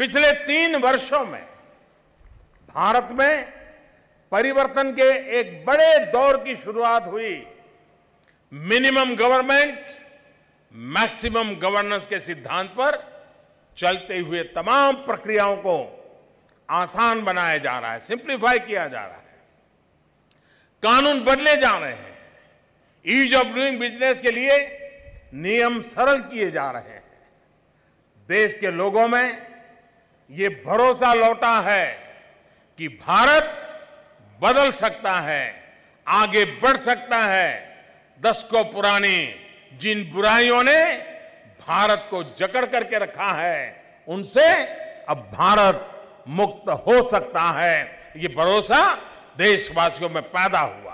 पिछले तीन वर्षों में भारत में परिवर्तन के एक बड़े दौर की शुरुआत हुई मिनिमम गवर्नमेंट मैक्सिमम गवर्नेंस के सिद्धांत पर चलते हुए तमाम प्रक्रियाओं को आसान बनाया जा रहा है सिंप्लीफाई किया जा रहा है कानून बदले जा रहे हैं ईज ऑफ डूइंग बिजनेस के लिए नियम सरल किए जा रहे हैं देश के लोगों में ये भरोसा लौटा है कि भारत बदल सकता है आगे बढ़ सकता है दशकों पुरानी जिन बुराइयों ने भारत को जकड़ करके रखा है उनसे अब भारत मुक्त हो सकता है ये भरोसा देशवासियों में पैदा हुआ